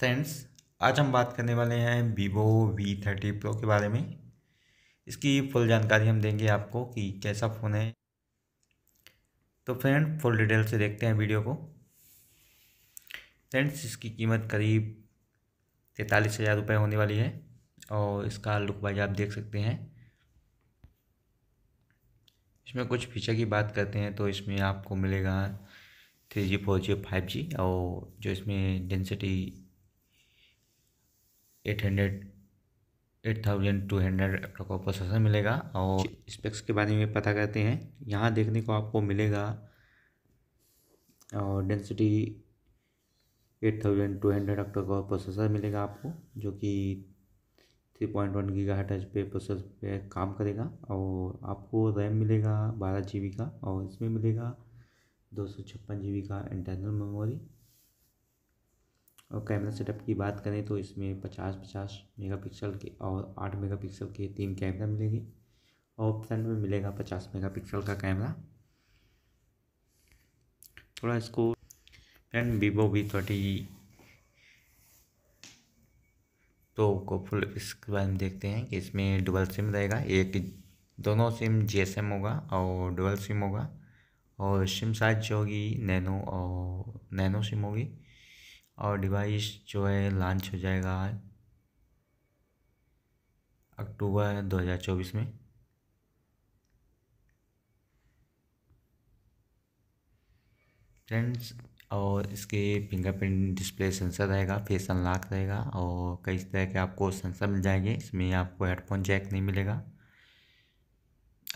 friends आज हम बात करने वाले हैं वीवो वी थर्टी प्रो के बारे में इसकी फुल जानकारी हम देंगे आपको कि कैसा फ़ोन है तो फ्रेंड फुल डिटेल से देखते हैं वीडियो को फ्रेंड्स इसकी कीमत करीब तैंतालीस हज़ार रुपये होने वाली है और इसका लुक वाइज आप देख सकते हैं इसमें कुछ फीचर की बात करते हैं तो इसमें आपको मिलेगा three G four G five G और जो इसमें Dimensity eight hundred eight thousand two hundred का प्रोसेसर मिलेगा और स्पेक्स के बारे में पता करते हैं यहाँ देखने को आपको मिलेगा और Dimensity eight thousand two hundred octa का प्रोसेसर मिलेगा आपको जो कि three point one gigahertz पे प्रोसेस पे काम करेगा और आपको रैम मिलेगा बारह जी बी का और इसमें मिलेगा दो सौ छप्पन जी बी का इंटरनल मेमोरी और कैमरा सेटअप की बात करें तो इसमें पचास पचास मेगापिक्सल के और आठ मेगापिक्सल के तीन कैमरा मिलेंगे और फ्रंट में मिलेगा पचास मेगापिक्सल का कैमरा थोड़ा इसको फ्रेंड वीवो वी थर्टी तो को फुल इसके बारे में देखते हैं कि इसमें डुबल सिम रहेगा एक दोनों सिम जी होगा और डुबल सिम होगा और सिम साइज होगी नैनो और नैनो सिम होगी और डिवाइस जो है लॉन्च हो जाएगा अक्टूबर 2024 में फ्रेंड्स और इसके फिंगरप्रिंट डिस्प्ले सेंसर रहेगा फेस अनलॉक रहेगा और कई तरह के आपको सेंसर मिल जाएंगे इसमें आपको हेडफोन जैक नहीं मिलेगा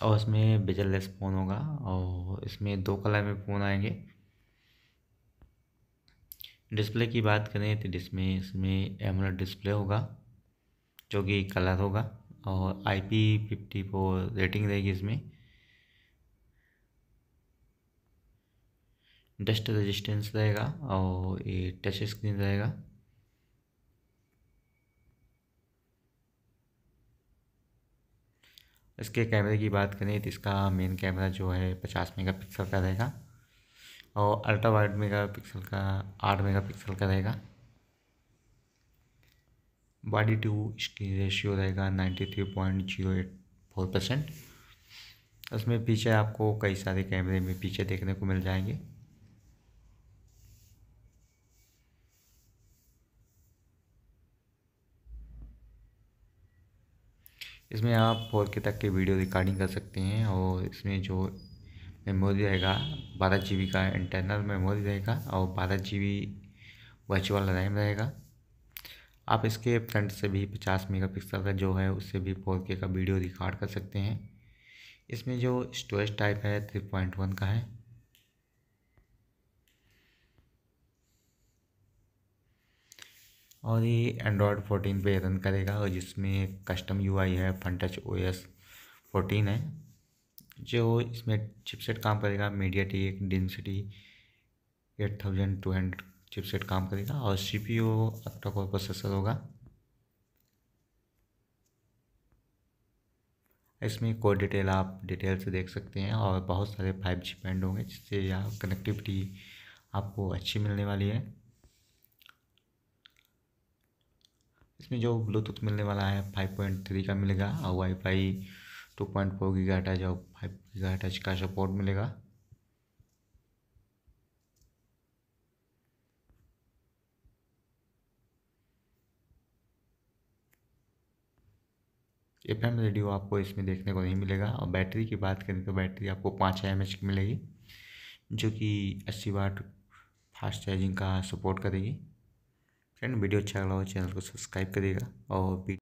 और इसमें बेजरलेस फ़ोन होगा और इसमें दो कलर में फ़ोन आएंगे डिस्प्ले की बात करें तो डिस्प्ले इसमें एमरा डिस्प्ले होगा जो कि कलर होगा और I P fifty four rating रहेगी इसमें डस्ट रेजिस्टेंस रहेगा और ये टच स्क्रीन रहेगा इसके कैमरे की बात करें तो इसका मेन कैमरा जो है पचास मेगापिक्सल का रहेगा और अल्ट्रा वाइड मेगा पिक्सल का आठ मेगा पिक्सल का रहेगा बॉडी टू स्क्रीन रेशियो रहेगा ninety three point zero eight four percent उसमें पीछे आपको कई सारे कैमरे में पीछे देखने को मिल जाएंगे इसमें आप फोर के तक के वीडियो रिकॉर्डिंग कर सकते हैं और इसमें जो मेमोरी रहेगा बारह जी बी का इंटरनल मेमोरी रहेगा और बारह जी बी वर्चुअल रैम रहेगा आप इसके फ्रंट से भी पचास मेगापिक्सल का जो है उससे भी फोर के का वीडियो रिकॉर्ड कर सकते हैं इसमें जो स्टोरेज टाइप है थ्री पॉइंट वन का है और ये एंड्रॉयड फोर्टीन पे रन करेगा और जिसमें कस्टम यूआई है fun touch O S fourteen है जो इसमें चिपसेट काम करेगा मीडिया एक Dimensity eight thousand two hundred chipset काम करेगा और C P octa core processor होगा इसमें कोड डिटेल आप डिटेल से देख सकते हैं और बहुत सारे फाइव जी बैंड होंगे जिससे यहाँ कनेक्टिविटी आपको अच्छी मिलने वाली है इसमें जो ब्लूटूथ मिलने वाला है फाइव पॉइंट थ्री का मिलेगा और wifi two point four giga hertz और फाइव गीगा हटाच का सपोर्ट मिलेगा एफ एम रेडियो आपको इसमें देखने को नहीं मिलेगा और बैटरी की बात करें तो बैटरी आपको पाँच एम एच की मिलेगी जो कि अस्सी वाट फास्ट चार्जिंग का सपोर्ट करेगी फ्रेंड वीडियो अच्छा लगा हो चैनल को सब्सक्राइब करिएगा और